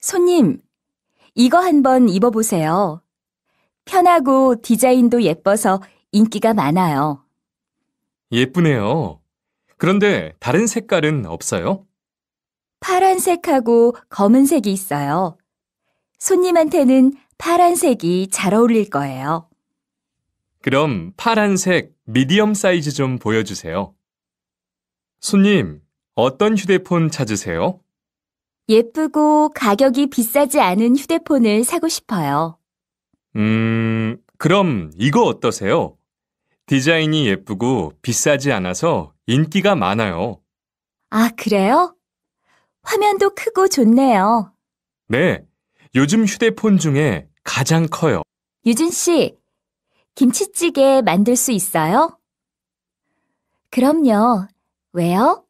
손님, 이거 한번 입어보세요. 편하고 디자인도 예뻐서 인기가 많아요. 예쁘네요. 그런데 다른 색깔은 없어요? 파란색하고 검은색이 있어요. 손님한테는 파란색이 잘 어울릴 거예요. 그럼 파란색 미디엄 사이즈 좀 보여주세요. 손님, 어떤 휴대폰 찾으세요? 예쁘고 가격이 비싸지 않은 휴대폰을 사고 싶어요. 음, 그럼 이거 어떠세요? 디자인이 예쁘고 비싸지 않아서 인기가 많아요. 아, 그래요? 화면도 크고 좋네요. 네. 요즘 휴대폰 중에 가장 커요. 유진 씨, 김치찌개 만들 수 있어요? 그럼요. 왜요?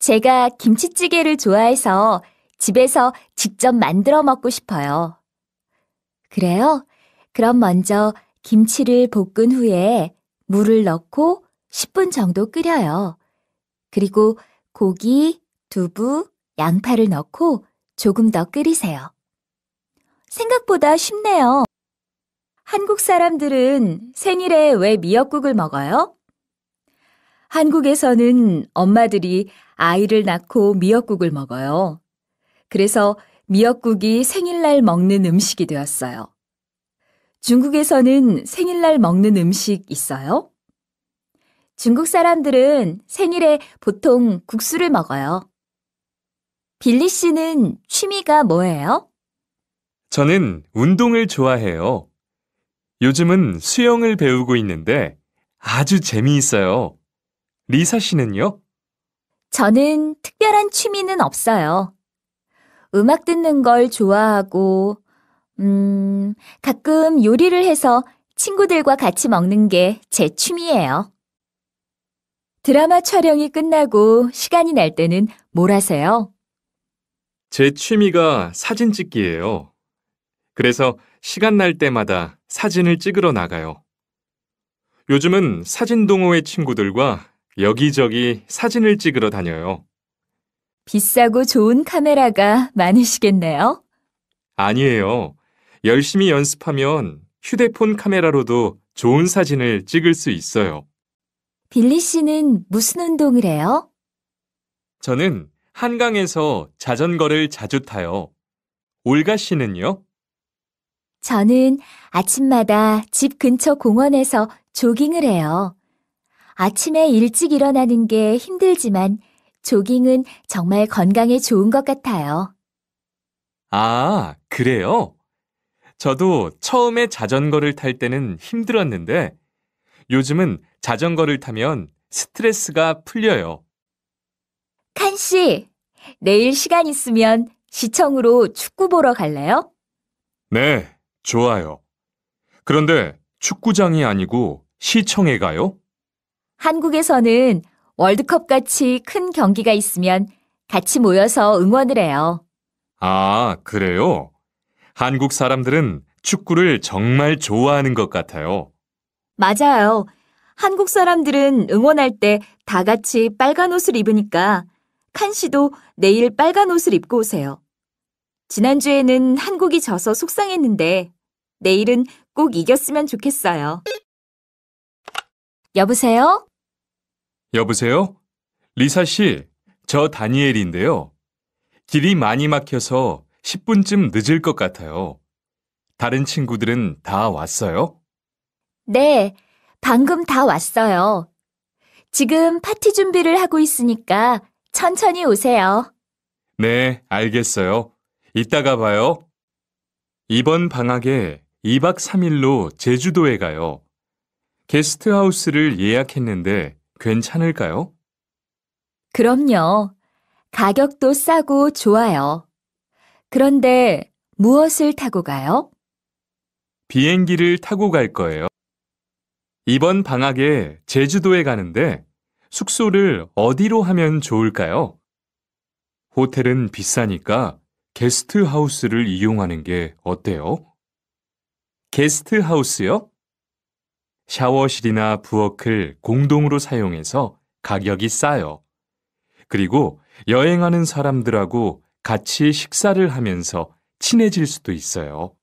제가 김치찌개를 좋아해서 집에서 직접 만들어 먹고 싶어요. 그래요? 그럼 먼저 김치를 볶은 후에 물을 넣고 10분 정도 끓여요. 그리고 고기, 두부, 양파를 넣고 조금 더 끓이세요. 생각보다 쉽네요. 한국 사람들은 생일에 왜 미역국을 먹어요? 한국에서는 엄마들이 아이를 낳고 미역국을 먹어요. 그래서 미역국이 생일날 먹는 음식이 되었어요. 중국에서는 생일날 먹는 음식 있어요? 중국 사람들은 생일에 보통 국수를 먹어요. 빌리 씨는 취미가 뭐예요? 저는 운동을 좋아해요. 요즘은 수영을 배우고 있는데 아주 재미있어요. 리사 씨는요? 저는 특별한 취미는 없어요. 음악 듣는 걸 좋아하고, 음, 가끔 요리를 해서 친구들과 같이 먹는 게 제 취미예요. 드라마 촬영이 끝나고 시간이 날 때는 뭘 하세요? 제 취미가 사진 찍기예요. 그래서 시간 날 때마다 사진을 찍으러 나가요. 요즘은 사진 동호회 친구들과 여기저기 사진을 찍으러 다녀요. 비싸고 좋은 카메라가 많으시겠네요. 아니에요. 열심히 연습하면 휴대폰 카메라로도 좋은 사진을 찍을 수 있어요. 빌리 씨는 무슨 운동을 해요? 저는 한강에서 자전거를 자주 타요. 올가 씨는요? 저는 아침마다 집 근처 공원에서 조깅을 해요. 아침에 일찍 일어나는 게 힘들지만 조깅은 정말 건강에 좋은 것 같아요. 아, 그래요? 저도 처음에 자전거를 탈 때는 힘들었는데 요즘은 자전거를 타면 스트레스가 풀려요. 칸 씨, 내일 시간 있으면 시청으로 축구 보러 갈래요? 네, 좋아요. 그런데 축구장이 아니고 시청에 가요? 한국에서는 월드컵 같이 큰 경기가 있으면 같이 모여서 응원을 해요. 아, 그래요? 한국 사람들은 축구를 정말 좋아하는 것 같아요. 맞아요. 한국 사람들은 응원할 때 다 같이 빨간 옷을 입으니까 칸 씨도 내일 빨간 옷을 입고 오세요. 지난주에는 한국이 져서 속상했는데 내일은 꼭 이겼으면 좋겠어요. 여보세요? 여보세요? 리사 씨, 저 다니엘인데요. 길이 많이 막혀서 10분쯤 늦을 것 같아요. 다른 친구들은 다 왔어요? 네, 방금 다 왔어요. 지금 파티 준비를 하고 있으니까 천천히 오세요. 네, 알겠어요. 이따가 봐요. 이번 방학에 2박 3일로 제주도에 가요. 게스트하우스를 예약했는데 괜찮을까요? 그럼요. 가격도 싸고 좋아요. 그런데 무엇을 타고 가요? 비행기를 타고 갈 거예요. 이번 방학에 제주도에 가는데 숙소를 어디로 하면 좋을까요? 호텔은 비싸니까 게스트하우스를 이용하는 게 어때요? 게스트하우스요? 샤워실이나 부엌을 공동으로 사용해서 가격이 싸요. 그리고 여행하는 사람들하고 같이 식사를 하면서 친해질 수도 있어요.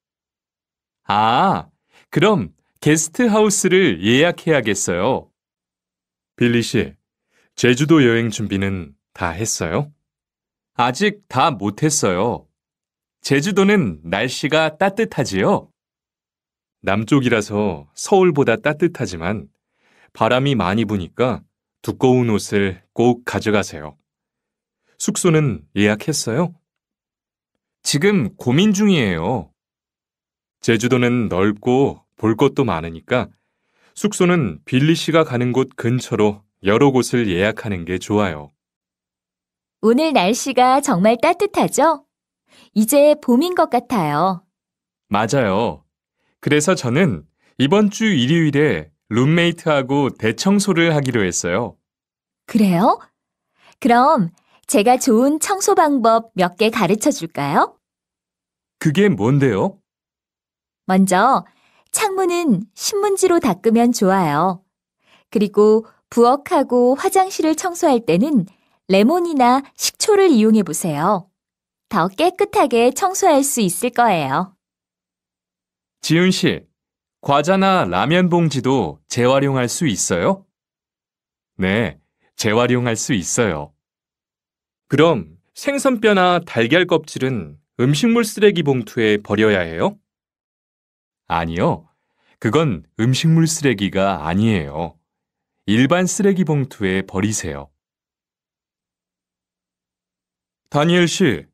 아, 그럼 게스트하우스를 예약해야겠어요. 빌리 씨, 제주도 여행 준비는 다 했어요? 아직 다 못했어요. 제주도는 날씨가 따뜻하지요? 남쪽이라서 서울보다 따뜻하지만 바람이 많이 부니까 두꺼운 옷을 꼭 가져가세요. 숙소는 예약했어요? 지금 고민 중이에요. 제주도는 넓고 볼 것도 많으니까 숙소는 빌리 씨가 가는 곳 근처로 여러 곳을 예약하는 게 좋아요. 오늘 날씨가 정말 따뜻하죠? 이제 봄인 것 같아요. 맞아요. 그래서 저는 이번 주 일요일에 룸메이트하고 대청소를 하기로 했어요. 그래요? 그럼 제가 좋은 청소 방법 몇 개 가르쳐 줄까요? 그게 뭔데요? 먼저 창문은 신문지로 닦으면 좋아요. 그리고 부엌하고 화장실을 청소할 때는 레몬이나 식초를 이용해 보세요. 더 깨끗하게 청소할 수 있을 거예요. 지윤 씨, 과자나 라면 봉지도 재활용할 수 있어요? 네, 재활용할 수 있어요. 그럼 생선뼈나 달걀 껍질은 음식물 쓰레기 봉투에 버려야 해요? 아니요. 그건 음식물 쓰레기가 아니에요. 일반 쓰레기 봉투에 버리세요. 다니엘 씨,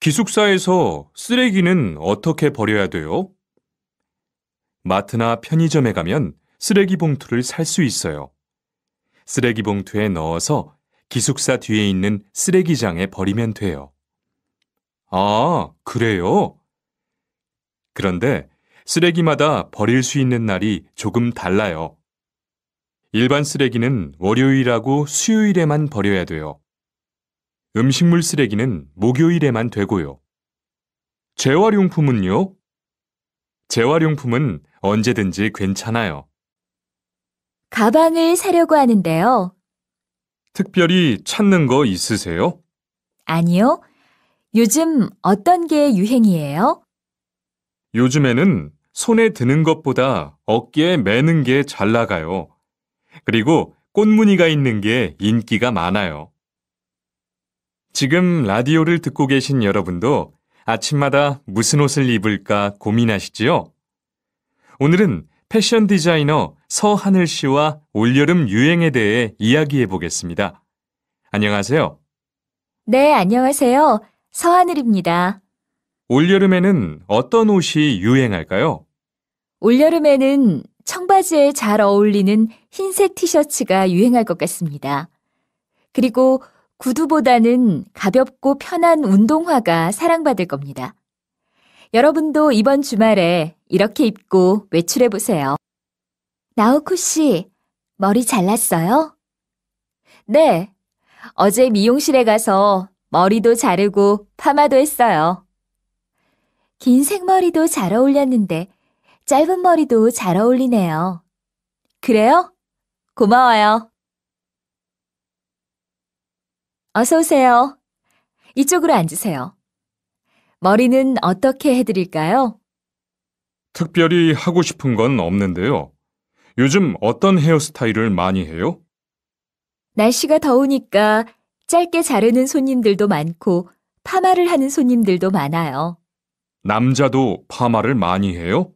기숙사에서 쓰레기는 어떻게 버려야 돼요? 마트나 편의점에 가면 쓰레기 봉투를 살 수 있어요. 쓰레기 봉투에 넣어서 기숙사 뒤에 있는 쓰레기장에 버리면 돼요. 아, 그래요? 그런데 쓰레기마다 버릴 수 있는 날이 조금 달라요. 일반 쓰레기는 월요일하고 수요일에만 버려야 돼요. 음식물 쓰레기는 목요일에만 되고요. 재활용품은요? 재활용품은 언제든지 괜찮아요. 가방을 사려고 하는데요. 특별히 찾는 거 있으세요? 아니요. 요즘 어떤 게 유행이에요? 요즘에는 손에 드는 것보다 어깨에 매는 게 잘 나가요. 그리고 꽃무늬가 있는 게 인기가 많아요. 지금 라디오를 듣고 계신 여러분도 아침마다 무슨 옷을 입을까 고민하시지요? 오늘은 패션 디자이너 서하늘 씨와 올여름 유행에 대해 이야기해 보겠습니다. 안녕하세요. 네, 안녕하세요. 서하늘입니다. 올여름에는 어떤 옷이 유행할까요? 올여름에는 청바지에 잘 어울리는 흰색 티셔츠가 유행할 것 같습니다. 그리고 구두보다는 가볍고 편한 운동화가 사랑받을 겁니다. 여러분도 이번 주말에 이렇게 입고 외출해 보세요. 나우쿠 씨, 머리 잘랐어요? 네. 어제 미용실에 가서 머리도 자르고 파마도 했어요. 긴 생머리도 잘 어울렸는데 짧은 머리도 잘 어울리네요. 그래요? 고마워요. 어서 오세요. 이쪽으로 앉으세요. 머리는 어떻게 해드릴까요? 특별히 하고 싶은 건 없는데요. 요즘 어떤 헤어스타일을 많이 해요? 날씨가 더우니까 짧게 자르는 손님들도 많고 파마를 하는 손님들도 많아요. 남자도 파마를 많이 해요?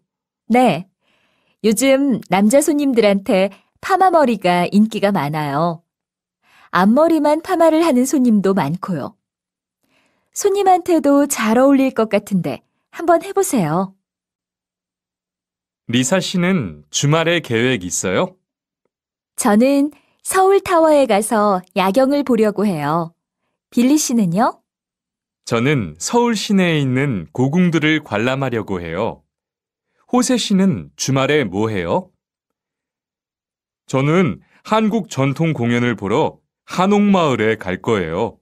네. 요즘 남자 손님들한테 파마 머리가 인기가 많아요. 앞머리만 파마를 하는 손님도 많고요. 손님한테도 잘 어울릴 것 같은데 한번 해보세요. 리사 씨는 주말에 계획 있어요? 저는 서울타워에 가서 야경을 보려고 해요. 빌리 씨는요? 저는 서울 시내에 있는 고궁들을 관람하려고 해요. 호세 씨는 주말에 뭐 해요? 저는 한국 전통 공연을 보러 한옥마을에 갈 거예요.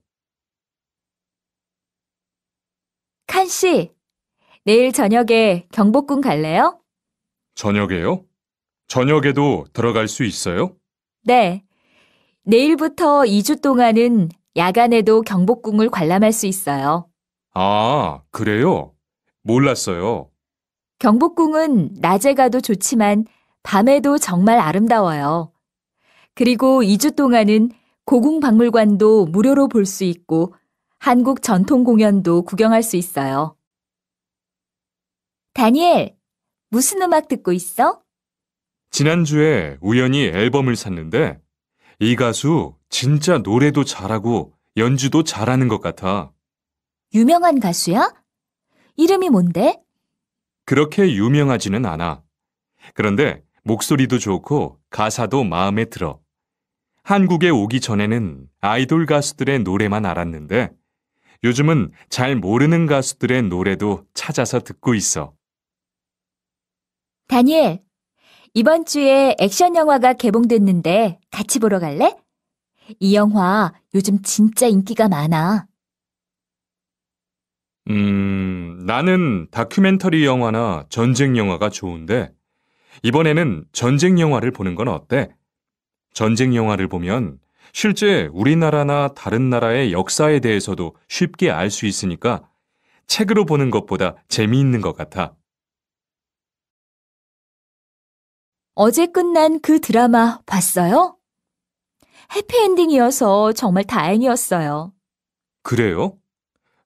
칸 씨, 내일 저녁에 경복궁 갈래요? 저녁에요? 저녁에도 들어갈 수 있어요? 네. 내일부터 2주 동안은 야간에도 경복궁을 관람할 수 있어요. 아, 그래요? 몰랐어요. 경복궁은 낮에 가도 좋지만 밤에도 정말 아름다워요. 그리고 2주 동안은 고궁박물관도 무료로 볼 수 있고 한국 전통 공연도 구경할 수 있어요. 다니엘, 무슨 음악 듣고 있어? 지난주에 우연히 앨범을 샀는데 이 가수 진짜 노래도 잘하고 연주도 잘하는 것 같아. 유명한 가수야? 이름이 뭔데? 그렇게 유명하지는 않아. 그런데 목소리도 좋고 가사도 마음에 들어. 한국에 오기 전에는 아이돌 가수들의 노래만 알았는데 요즘은 잘 모르는 가수들의 노래도 찾아서 듣고 있어. 다니엘, 이번 주에 액션 영화가 개봉됐는데 같이 보러 갈래? 이 영화 요즘 진짜 인기가 많아. 음, 나는 다큐멘터리 영화나 전쟁 영화가 좋은데 이번에는 전쟁 영화를 보는 건 어때? 전쟁 영화를 보면 실제 우리나라나 다른 나라의 역사에 대해서도 쉽게 알 수 있으니까 책으로 보는 것보다 재미있는 것 같아. 어제 끝난 그 드라마 봤어요? 해피엔딩이어서 정말 다행이었어요. 그래요?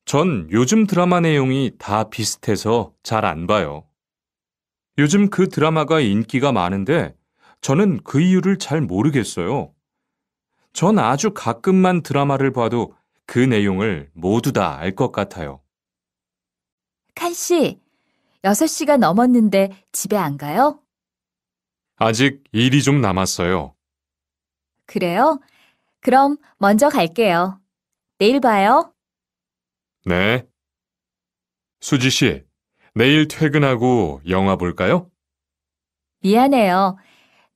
전 요즘 드라마 내용이 다 비슷해서 잘 안 봐요. 요즘 그 드라마가 인기가 많은데 저는 그 이유를 잘 모르겠어요. 전 아주 가끔만 드라마를 봐도 그 내용을 모두 다 알 것 같아요. 칸 씨, 6시가 넘었는데 집에 안 가요? 아직 일이 좀 남았어요. 그래요? 그럼 먼저 갈게요. 내일 봐요. 네. 수지 씨, 내일 퇴근하고 영화 볼까요? 미안해요.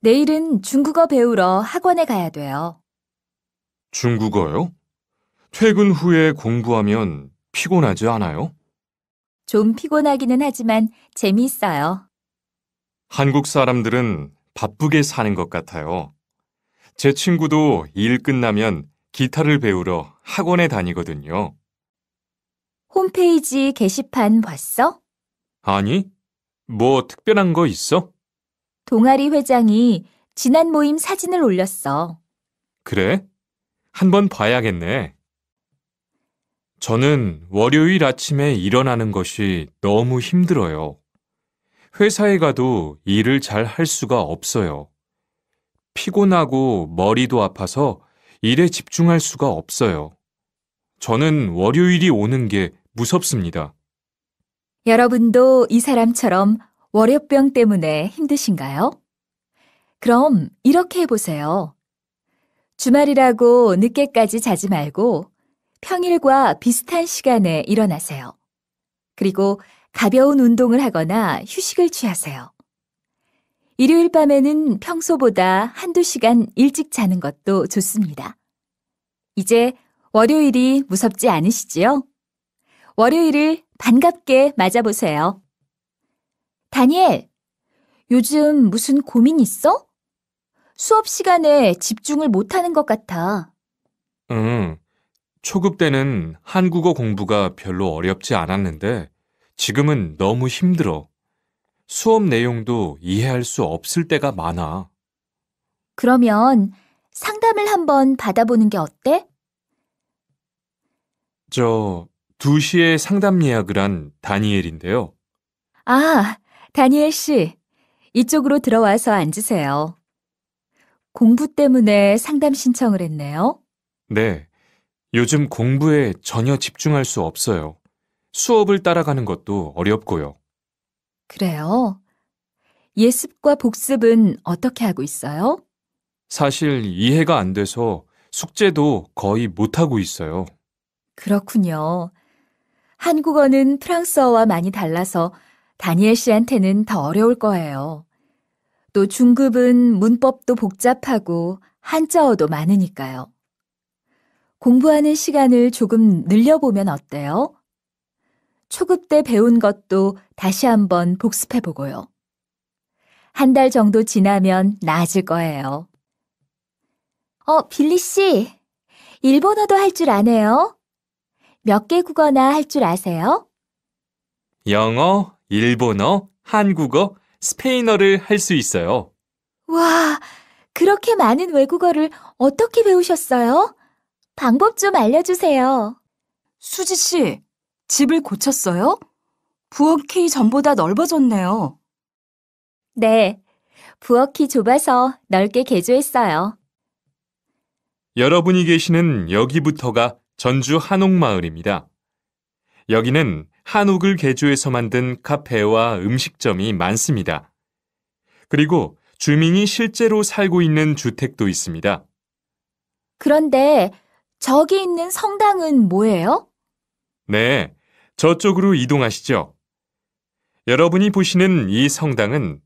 내일은 중국어 배우러 학원에 가야 돼요. 중국어요? 퇴근 후에 공부하면 피곤하지 않아요? 좀 피곤하기는 하지만 재미있어요. 한국 사람들은 바쁘게 사는 것 같아요. 제 친구도 일 끝나면 기타를 배우러 학원에 다니거든요. 홈페이지 게시판 봤어? 아니, 뭐 특별한 거 있어? 동아리 회장이 지난 모임 사진을 올렸어. 그래? 한 번 봐야겠네. 저는 월요일 아침에 일어나는 것이 너무 힘들어요. 회사에 가도 일을 잘 할 수가 없어요. 피곤하고 머리도 아파서 일에 집중할 수가 없어요. 저는 월요일이 오는 게 무섭습니다. 여러분도 이 사람처럼 월요병 때문에 힘드신가요? 그럼 이렇게 해보세요. 주말이라고 늦게까지 자지 말고 평일과 비슷한 시간에 일어나세요. 그리고 가벼운 운동을 하거나 휴식을 취하세요. 일요일 밤에는 평소보다 한두 시간 일찍 자는 것도 좋습니다. 이제 월요일이 무섭지 않으시지요? 월요일을 반갑게 맞아보세요. 다니엘, 요즘 무슨 고민 있어? 수업 시간에 집중을 못하는 것 같아. 응. 초급 때는 한국어 공부가 별로 어렵지 않았는데 지금은 너무 힘들어. 수업 내용도 이해할 수 없을 때가 많아. 그러면 상담을 한번 받아보는 게 어때? 저 2시에 상담 예약을 한 다니엘인데요. 아, 다니엘 씨, 이쪽으로 들어와서 앉으세요. 공부 때문에 상담 신청을 했네요. 네. 요즘 공부에 전혀 집중할 수 없어요. 수업을 따라가는 것도 어렵고요. 그래요? 예습과 복습은 어떻게 하고 있어요? 사실 이해가 안 돼서 숙제도 거의 못하고 있어요. 그렇군요. 한국어는 프랑스어와 많이 달라서 다니엘 씨한테는 더 어려울 거예요. 또 중급은 문법도 복잡하고 한자어도 많으니까요. 공부하는 시간을 조금 늘려보면 어때요? 초급 때 배운 것도 다시 한번 복습해보고요. 한 달 정도 지나면 나아질 거예요. 어, 빌리 씨. 일본어도 할 줄 아네요. 몇 개 국어나 할 줄 아세요? 영어, 일본어, 한국어, 스페인어를 할 수 있어요. 와, 그렇게 많은 외국어를 어떻게 배우셨어요? 방법 좀 알려주세요. 수지 씨, 집을 고쳤어요? 부엌키 전보다 넓어졌네요. 네, 부엌키 좁아서 넓게 개조했어요. 여러분이 계시는 여기부터가 전주 한옥마을입니다. 여기는 한옥을 개조해서 만든 카페와 음식점이 많습니다. 그리고 주민이 실제로 살고 있는 주택도 있습니다. 그런데 저기 있는 성당은 뭐예요? 네, 저쪽으로 이동하시죠. 여러분이 보시는 이 성당은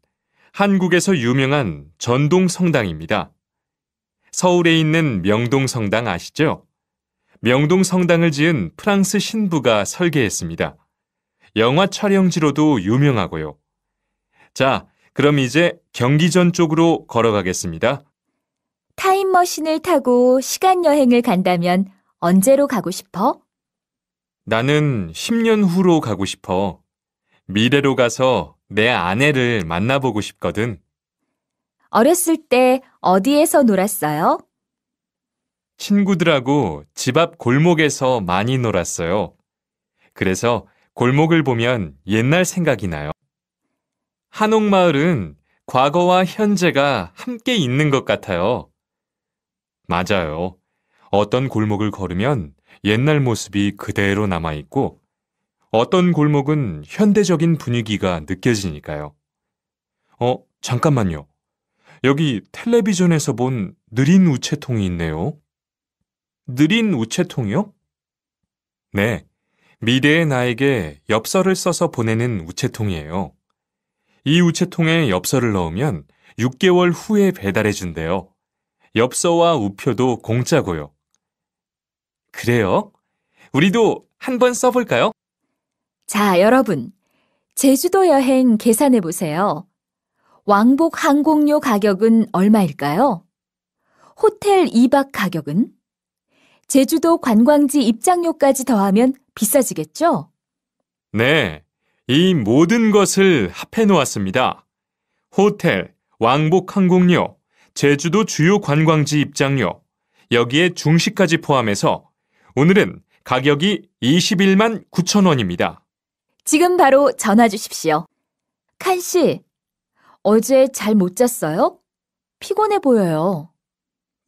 한국에서 유명한 전동 성당입니다. 서울에 있는 명동 성당 아시죠? 명동 성당을 지은 프랑스 신부가 설계했습니다. 영화 촬영지로도 유명하고요. 자, 그럼 이제 경기전 쪽으로 걸어가겠습니다. 타임머신을 타고 시간 여행을 간다면 언제로 가고 싶어? 나는 10년 후로 가고 싶어. 미래로 가서 내 아내를 만나보고 싶거든. 어렸을 때 어디에서 놀았어요? 친구들하고 집 앞 골목에서 많이 놀았어요. 그래서 골목을 보면 옛날 생각이 나요. 한옥마을은 과거와 현재가 함께 있는 것 같아요. 맞아요. 어떤 골목을 걸으면 옛날 모습이 그대로 남아있고 어떤 골목은 현대적인 분위기가 느껴지니까요. 어, 잠깐만요. 여기 텔레비전에서 본 느린 우체통이 있네요. 느린 우체통이요? 네. 미래의 나에게 엽서를 써서 보내는 우체통이에요. 이 우체통에 엽서를 넣으면 6개월 후에 배달해 준대요. 엽서와 우표도 공짜고요. 그래요? 우리도 한 번 써볼까요? 자, 여러분. 제주도 여행 계산해 보세요. 왕복 항공료 가격은 얼마일까요? 호텔 2박 가격은? 제주도 관광지 입장료까지 더하면 비싸지겠죠? 네, 이 모든 것을 합해 놓았습니다. 호텔, 왕복 항공료, 제주도 주요 관광지 입장료, 여기에 중식까지 포함해서 오늘은 가격이 21만 9천 원입니다. 지금 바로 전화 주십시오. 칸 씨, 어제 잘 못 잤어요? 피곤해 보여요.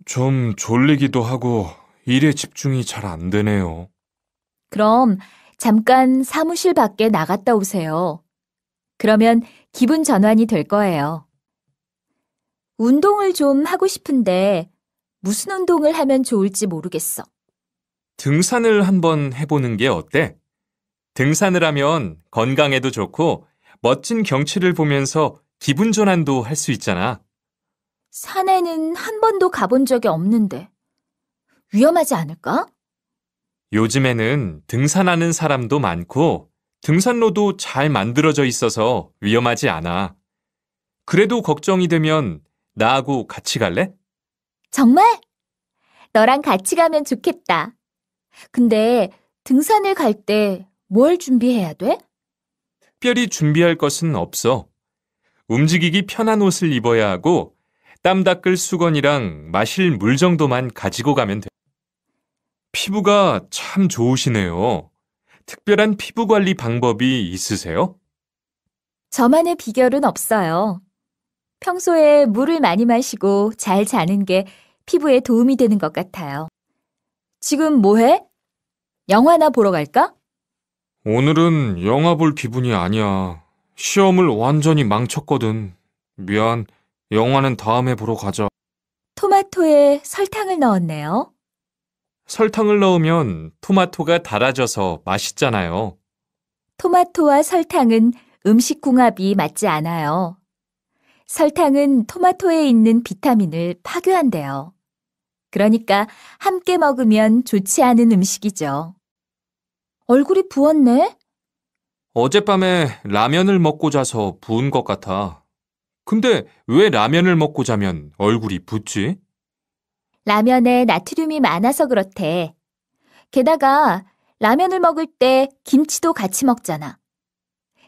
좀 졸리기도 하고 일에 집중이 잘 안 되네요. 그럼 잠깐 사무실 밖에 나갔다 오세요. 그러면 기분 전환이 될 거예요. 운동을 좀 하고 싶은데 무슨 운동을 하면 좋을지 모르겠어. 등산을 한번 해보는 게 어때? 등산을 하면 건강에도 좋고 멋진 경치를 보면서 기분 전환도 할 수 있잖아. 산에는 한 번도 가본 적이 없는데 위험하지 않을까? 요즘에는 등산하는 사람도 많고 등산로도 잘 만들어져 있어서 위험하지 않아. 그래도 걱정이 되면 나하고 같이 갈래? 정말? 너랑 같이 가면 좋겠다. 근데 등산을 갈 때 뭘 준비해야 돼? 특별히 준비할 것은 없어. 움직이기 편한 옷을 입어야 하고 땀 닦을 수건이랑 마실 물 정도만 가지고 가면 돼. 피부가 참 좋으시네요. 특별한 피부 관리 방법이 있으세요? 저만의 비결은 없어요. 평소에 물을 많이 마시고 잘 자는 게 피부에 도움이 되는 것 같아요. 지금 뭐 해? 영화나 보러 갈까? 오늘은 영화 볼 기분이 아니야. 시험을 완전히 망쳤거든. 미안. 영화는 다음에 보러 가자. 토마토에 설탕을 넣었네요. 설탕을 넣으면 토마토가 달아져서 맛있잖아요. 토마토와 설탕은 음식 궁합이 맞지 않아요. 설탕은 토마토에 있는 비타민을 파괴한대요. 그러니까 함께 먹으면 좋지 않은 음식이죠. 얼굴이 부었네? 어젯밤에 라면을 먹고 자서 부은 것 같아. 근데 왜 라면을 먹고 자면 얼굴이 붓지? 라면에 나트륨이 많아서 그렇대. 게다가 라면을 먹을 때 김치도 같이 먹잖아.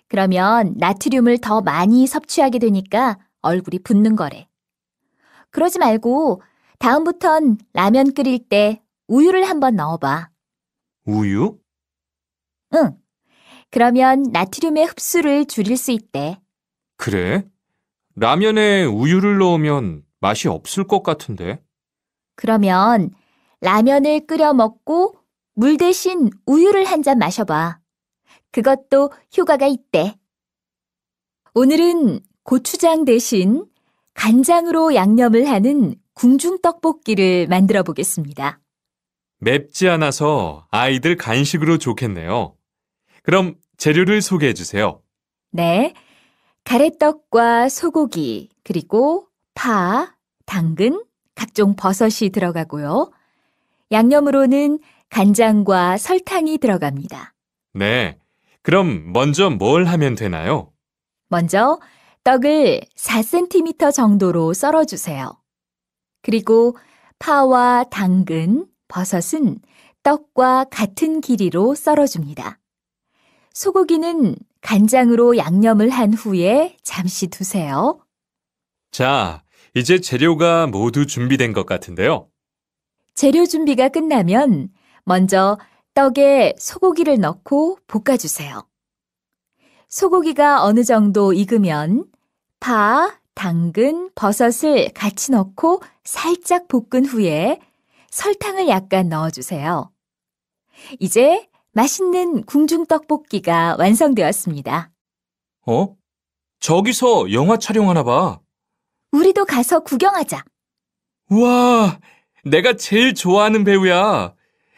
그러면 나트륨을 더 많이 섭취하게 되니까 얼굴이 붓는 거래. 그러지 말고 다음부턴 라면 끓일 때 우유를 한번 넣어봐. 우유? 응. 그러면 나트륨의 흡수를 줄일 수 있대. 그래? 라면에 우유를 넣으면 맛이 없을 것 같은데. 그러면 라면을 끓여 먹고 물 대신 우유를 한 잔 마셔봐. 그것도 효과가 있대. 오늘은 고추장 대신 간장으로 양념을 하는 궁중떡볶이를 만들어 보겠습니다. 맵지 않아서 아이들 간식으로 좋겠네요. 그럼 재료를 소개해 주세요. 네. 가래떡과 소고기, 그리고 파, 당근, 각종 버섯이 들어가고요. 양념으로는 간장과 설탕이 들어갑니다. 네. 그럼 먼저 뭘 하면 되나요? 먼저 떡을 4cm 정도로 썰어주세요. 그리고 파와 당근, 버섯은 떡과 같은 길이로 썰어줍니다. 소고기는 간장으로 양념을 한 후에 잠시 두세요. 자, 이제 재료가 모두 준비된 것 같은데요. 재료 준비가 끝나면 먼저 떡에 소고기를 넣고 볶아주세요. 소고기가 어느 정도 익으면 파, 당근, 버섯을 같이 넣고 살짝 볶은 후에 설탕을 약간 넣어주세요. 이제 맛있는 궁중떡볶이가 완성되었습니다. 어? 저기서 영화 촬영하나 봐. 우리도 가서 구경하자. 와, 내가 제일 좋아하는 배우야.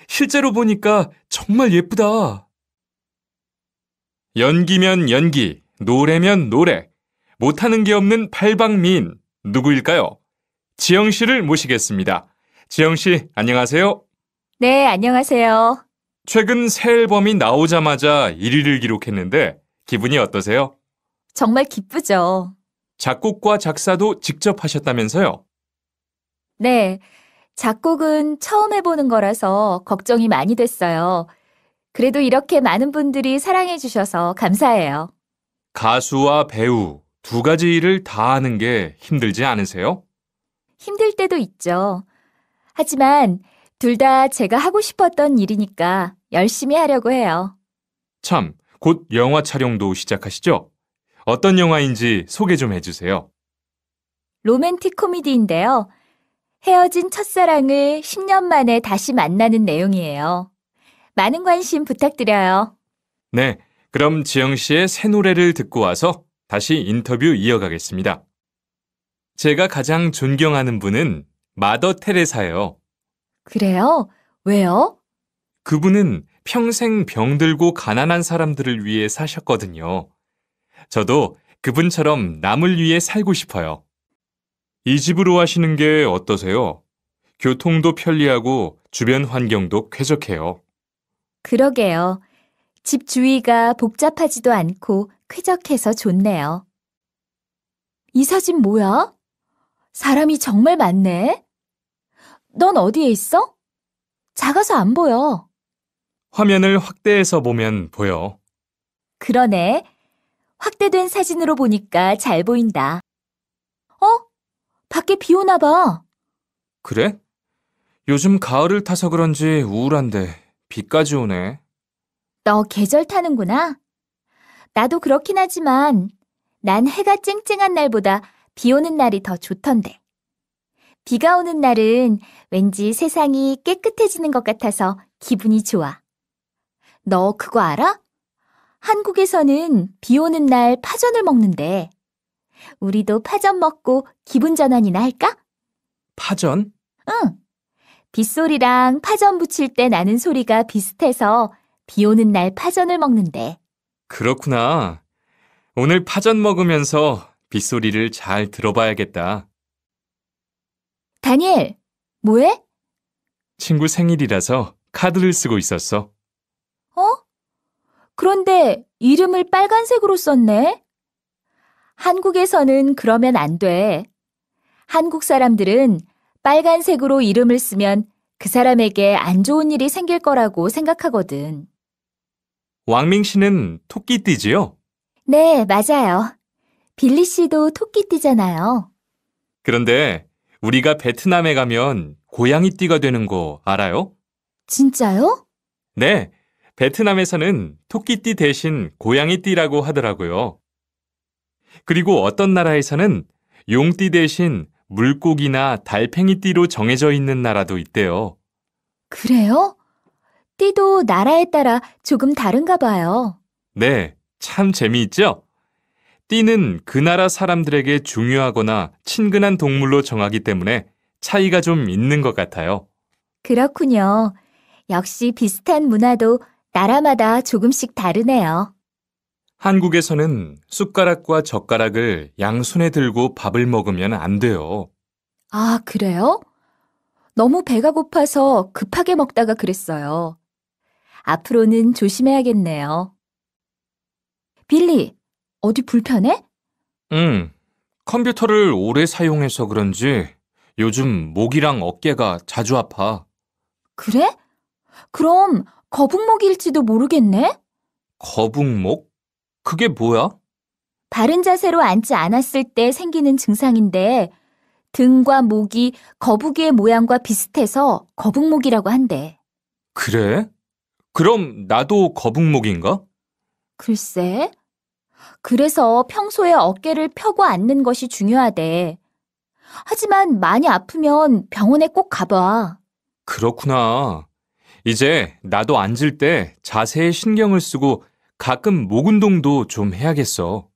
실제로 보니까 정말 예쁘다. 연기면 연기, 노래면 노래. 못하는 게 없는 팔방미인 누구일까요? 지영 씨를 모시겠습니다. 지영 씨, 안녕하세요. 네, 안녕하세요. 최근 새 앨범이 나오자마자 1위를 기록했는데 기분이 어떠세요? 정말 기쁘죠. 작곡과 작사도 직접 하셨다면서요? 네. 작곡은 처음 해보는 거라서 걱정이 많이 됐어요. 그래도 이렇게 많은 분들이 사랑해주셔서 감사해요. 가수와 배우 두 가지 일을 다 하는 게 힘들지 않으세요? 힘들 때도 있죠. 하지만 둘 다 제가 하고 싶었던 일이니까 열심히 하려고 해요. 참, 곧 영화 촬영도 시작하시죠? 어떤 영화인지 소개 좀 해주세요. 로맨틱 코미디인데요. 헤어진 첫사랑을 10년 만에 다시 만나는 내용이에요. 많은 관심 부탁드려요. 네, 그럼 지영 씨의 새 노래를 듣고 와서 다시 인터뷰 이어가겠습니다. 제가 가장 존경하는 분은 마더 테레사예요. 그래요? 왜요? 그분은 평생 병들고 가난한 사람들을 위해 사셨거든요. 저도 그분처럼 남을 위해 살고 싶어요. 이 집으로 하시는 게 어떠세요? 교통도 편리하고 주변 환경도 쾌적해요. 그러게요. 집 주위가 복잡하지도 않고 쾌적해서 좋네요. 이 사진 뭐야? 사람이 정말 많네. 넌 어디에 있어? 작아서 안 보여. 화면을 확대해서 보면 보여. 그러네. 확대된 사진으로 보니까 잘 보인다. 어? 밖에 비 오나 봐. 그래? 요즘 가을을 타서 그런지 우울한데 비까지 오네. 너 계절 타는구나. 나도 그렇긴 하지만 난 해가 쨍쨍한 날보다 비 오는 날이 더 좋던데. 비가 오는 날은 왠지 세상이 깨끗해지는 것 같아서 기분이 좋아. 너 그거 알아? 한국에서는 비 오는 날 파전을 먹는데, 우리도 파전 먹고 기분 전환이나 할까? 파전? 응. 빗소리랑 파전 붙일 때 나는 소리가 비슷해서 비 오는 날 파전을 먹는데. 그렇구나. 오늘 파전 먹으면서 빗소리를 잘 들어봐야겠다. 다니엘, 뭐해? 친구 생일이라서 카드를 쓰고 있었어. 그런데 이름을 빨간색으로 썼네. 한국에서는 그러면 안 돼. 한국 사람들은 빨간색으로 이름을 쓰면 그 사람에게 안 좋은 일이 생길 거라고 생각하거든. 왕민 씨는 토끼띠지요? 네, 맞아요. 빌리 씨도 토끼띠잖아요. 그런데 우리가 베트남에 가면 고양이띠가 되는 거 알아요? 진짜요? 네, 베트남에서는 토끼띠 대신 고양이띠라고 하더라고요. 그리고 어떤 나라에서는 용띠 대신 물고기나 달팽이띠로 정해져 있는 나라도 있대요. 그래요? 띠도 나라에 따라 조금 다른가 봐요. 네, 참 재미있죠? 띠는 그 나라 사람들에게 중요하거나 친근한 동물로 정하기 때문에 차이가 좀 있는 것 같아요. 그렇군요. 역시 비슷한 문화도 나라마다 조금씩 다르네요. 한국에서는 숟가락과 젓가락을 양손에 들고 밥을 먹으면 안 돼요. 아, 그래요? 너무 배가 고파서 급하게 먹다가 그랬어요. 앞으로는 조심해야겠네요. 빌리, 어디 불편해? 응. 컴퓨터를 오래 사용해서 그런지 요즘 목이랑 어깨가 자주 아파. 그래? 그럼 거북목일지도 모르겠네? 거북목? 그게 뭐야? 바른 자세로 앉지 않았을 때 생기는 증상인데 등과 목이 거북이의 모양과 비슷해서 거북목이라고 한대. 그래? 그럼 나도 거북목인가? 글쎄. 그래서 평소에 어깨를 펴고 앉는 것이 중요하대. 하지만 많이 아프면 병원에 꼭 가봐. 그렇구나. 이제 나도 앉을 때 자세에 신경을 쓰고 가끔 목 운동도 좀 해야겠어.